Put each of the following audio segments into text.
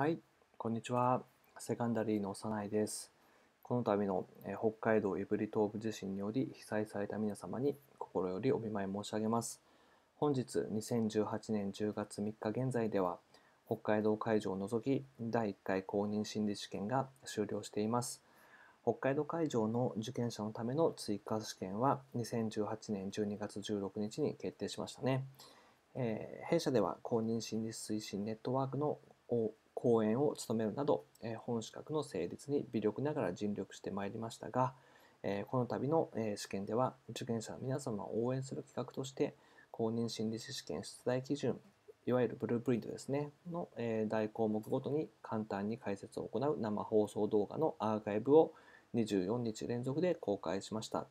はい、こんにちは。セカンダリーのさいです。この度の北海道胆振東部地震により被災された皆様に心よりお見舞い申し上げます。本日2018年10月3日現在では、北海道会場を除き第1回公認心理試験が終了しています。北海道会場の受験者のための追加試験は2018年12月16日に決定しましたね。えー、弊社では公認心理推進ネットワークの o 講演を務めるなど、え本資格の成立に微力ながら尽力してまいりましたが、えこの度の、え試験では受験者の皆様を応援する企画として公認心理師試験出題基準いわゆるブループリントですねの、えー、項目ごとに簡単に解説を行う生放送動画のアーカイブを24日連続で公開しました。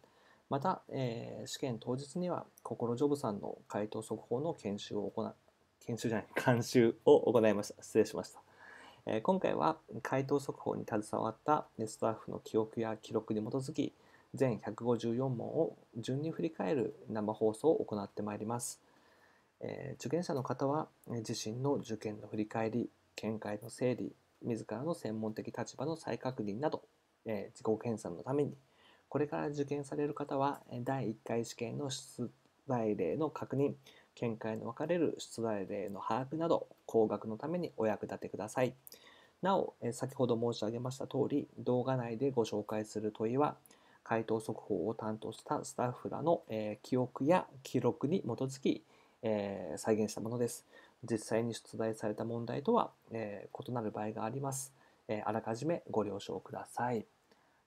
また、えー、試験当日には、心ジョブさんの回答速報の研修を行う、研修じゃない、監修を行いました。失礼しました。え今回は回答速報に携わったスタッフの記憶や記録に基づき全154問を順に振り返る生放送を行ってまいります、え受験者の方は自身の受験の振り返り見解の整理自らの専門的立場の再確認など、え自己検査のためにこれから受験される方は第1回試験の出題例の確認見解の分かれる出題例の把握など、工学のためにお役立てください。なお、先ほど申し上げました通り、動画内でご紹介する問いは、回答速報を担当したスタッフらの、え記憶や記録に基づき、え再現したものです。実際に出題された問題とは、え異なる場合があります、えあらかじめご了承ください。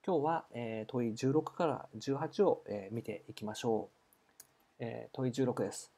今日は、え問い16から18を、え見ていきましょう。え問い16です。